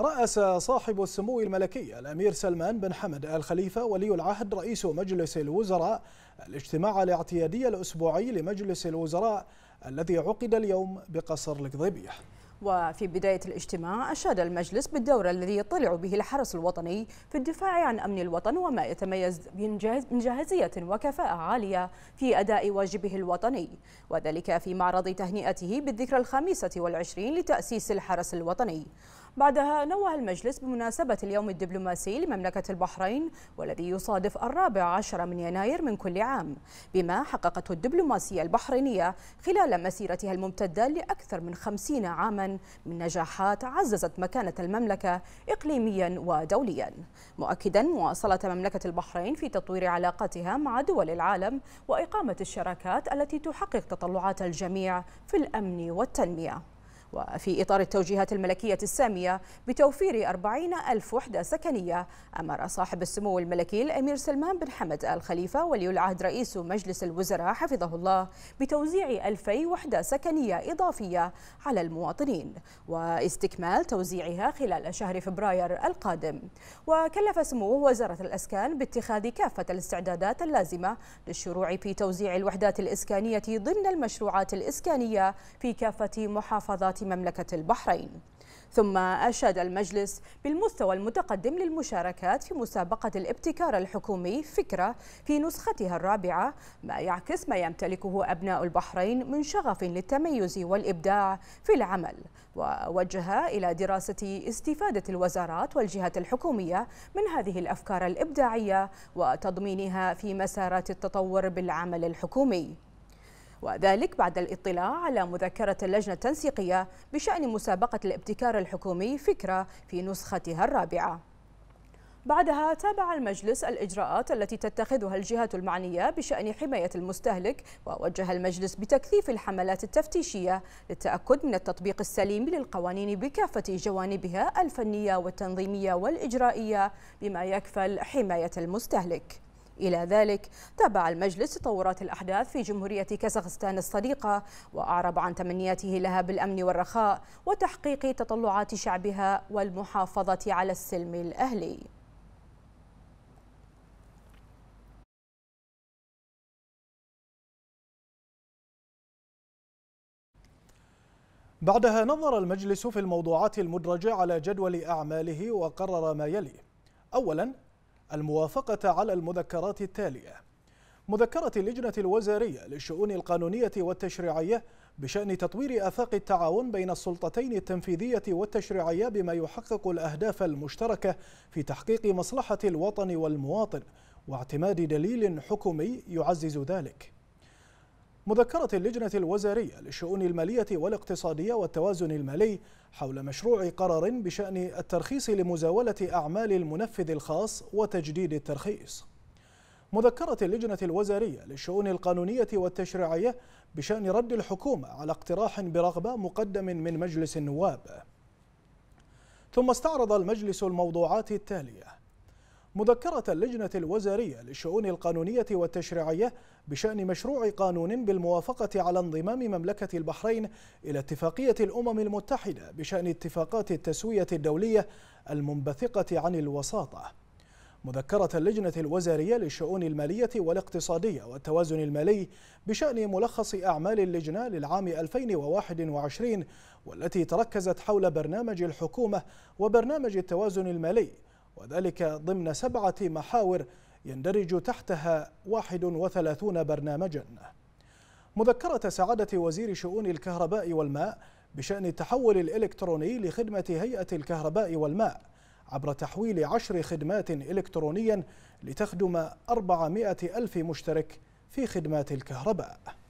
رأس صاحب السمو الملكي الأمير سلمان بن حمد آل خليفة ولي العهد رئيس مجلس الوزراء الاجتماع الاعتيادي الأسبوعي لمجلس الوزراء الذي عقد اليوم بقصر القضيبيح وفي بداية الاجتماع أشاد المجلس بالدور الذي يطلع به الحرس الوطني في الدفاع عن أمن الوطن وما يتميز من جاهزية وكفاءة عالية في أداء واجبه الوطني وذلك في معرض تهنئته بالذكرى الخامسة والعشرين لتأسيس الحرس الوطني بعدها نوه المجلس بمناسبة اليوم الدبلوماسي لمملكة البحرين والذي يصادف الرابع عشر من يناير من كل عام بما حققته الدبلوماسية البحرينية خلال مسيرتها الممتدة لأكثر من خمسين عاما من نجاحات عززت مكانة المملكة إقليميا ودوليا مؤكدا مواصلة مملكة البحرين في تطوير علاقاتها مع دول العالم وإقامة الشراكات التي تحقق تطلعات الجميع في الأمن والتنمية وفي إطار التوجيهات الملكية السامية بتوفير أربعين ألف وحدة سكنية أمر صاحب السمو الملكي الأمير سلمان بن حمد آل خليفة ولي العهد رئيس مجلس الوزراء حفظه الله بتوزيع 2000 وحدة سكنية إضافية على المواطنين واستكمال توزيعها خلال شهر فبراير القادم وكلف سموه وزارة الأسكان باتخاذ كافة الاستعدادات اللازمة للشروع في توزيع الوحدات الإسكانية ضمن المشروعات الإسكانية في كافة محافظات مملكة البحرين ثم أشاد المجلس بالمستوى المتقدم للمشاركات في مسابقة الابتكار الحكومي فكرة في نسختها الرابعة ما يعكس ما يمتلكه أبناء البحرين من شغف للتميز والإبداع في العمل ووجه إلى دراسة استفادة الوزارات والجهات الحكومية من هذه الأفكار الإبداعية وتضمينها في مسارات التطور بالعمل الحكومي وذلك بعد الاطلاع على مذكرة اللجنة التنسيقية بشأن مسابقة الابتكار الحكومي فكرة في نسختها الرابعة بعدها تابع المجلس الإجراءات التي تتخذها الجهات المعنية بشأن حماية المستهلك ووجه المجلس بتكثيف الحملات التفتيشية للتأكد من التطبيق السليم للقوانين بكافة جوانبها الفنية والتنظيمية والإجرائية بما يكفل حماية المستهلك إلى ذلك تابع المجلس تطورات الأحداث في جمهورية كازاخستان الصديقة وأعرب عن تمنياته لها بالأمن والرخاء وتحقيق تطلعات شعبها والمحافظة على السلم الأهلي بعدها نظر المجلس في الموضوعات المدرجة على جدول أعماله وقرر ما يلي أولا الموافقة على المذكرات التالية مذكرة اللجنة الوزارية للشؤون القانونية والتشريعية بشأن تطوير آفاق التعاون بين السلطتين التنفيذية والتشريعية بما يحقق الأهداف المشتركة في تحقيق مصلحة الوطن والمواطن واعتماد دليل حكمي يعزز ذلك مذكرة اللجنة الوزارية للشؤون المالية والاقتصادية والتوازن المالي حول مشروع قرار بشأن الترخيص لمزاولة أعمال المنفذ الخاص وتجديد الترخيص مذكرة اللجنة الوزارية للشؤون القانونية والتشريعية بشأن رد الحكومة على اقتراح برغبة مقدم من مجلس النواب ثم استعرض المجلس الموضوعات التالية مذكرة اللجنة الوزارية للشؤون القانونية والتشريعية بشأن مشروع قانون بالموافقة على انضمام مملكة البحرين إلى اتفاقية الأمم المتحدة بشأن اتفاقات التسوية الدولية المنبثقة عن الوساطة مذكرة اللجنة الوزارية للشؤون المالية والاقتصادية والتوازن المالي بشأن ملخص أعمال اللجنة للعام 2021 والتي تركزت حول برنامج الحكومة وبرنامج التوازن المالي وذلك ضمن سبعة محاور يندرج تحتها 31 برنامجا مذكرة سعادة وزير شؤون الكهرباء والماء بشأن التحول الإلكتروني لخدمة هيئة الكهرباء والماء عبر تحويل عشر خدمات إلكترونيا لتخدم 400 ألف مشترك في خدمات الكهرباء